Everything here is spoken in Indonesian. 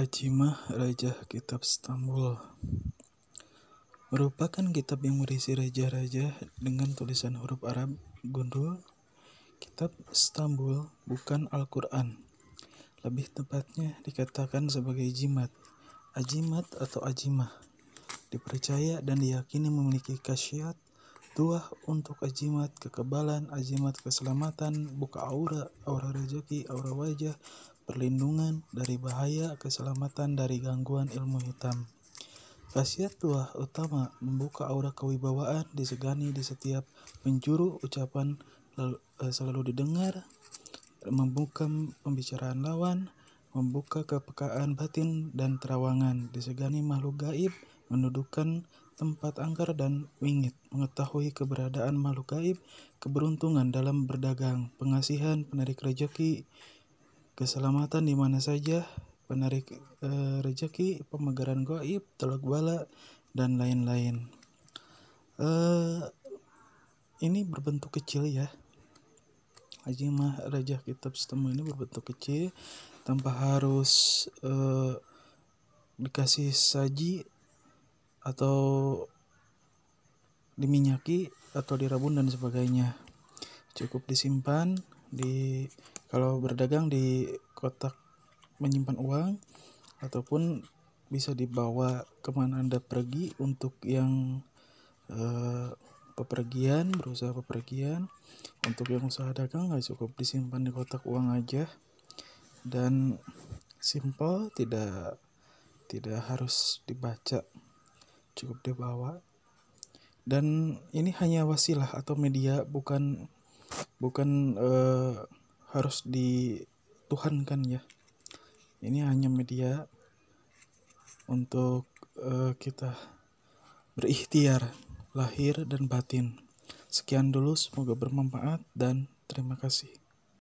Ajimah Raja Kitab Stambul merupakan kitab yang berisi raja-raja dengan tulisan huruf Arab gundul. Kitab Stambul bukan Al-Quran. Lebih tepatnya dikatakan sebagai jimat. Ajimat atau ajimah. Dipercaya dan diyakini memiliki khasiat Tuah untuk ajimat kekebalan, ajimat keselamatan, buka aura, aura rezeki, aura wajah, perlindungan dari bahaya, keselamatan dari gangguan ilmu hitam. Khasiat tua utama membuka aura kewibawaan disegani di setiap penjuru ucapan lalu, eh, selalu didengar, membuka pembicaraan lawan, membuka kepekaan batin dan terawangan, disegani makhluk gaib, mendudukan tempat angker dan wingit, mengetahui keberadaan makhluk gaib, keberuntungan dalam berdagang, pengasihan, penarik rejeki, keselamatan di mana saja, penarik e, eh, rejeki, pemegaran goib, teluk bala, dan lain-lain. E, ini berbentuk kecil ya. Haji mah raja Kitab Setemu ini berbentuk kecil tanpa harus e, dikasih saji atau diminyaki atau dirabun dan sebagainya cukup disimpan di kalau berdagang di kotak menyimpan uang ataupun bisa dibawa kemana Anda pergi untuk yang uh, pepergian, berusaha pepergian. Untuk yang usaha dagang nggak cukup disimpan di kotak uang aja dan simple tidak tidak harus dibaca cukup dibawa dan ini hanya wasilah atau media bukan bukan uh, harus dituhankan ya ini hanya media untuk uh, kita berikhtiar lahir dan batin sekian dulu semoga bermanfaat dan terima kasih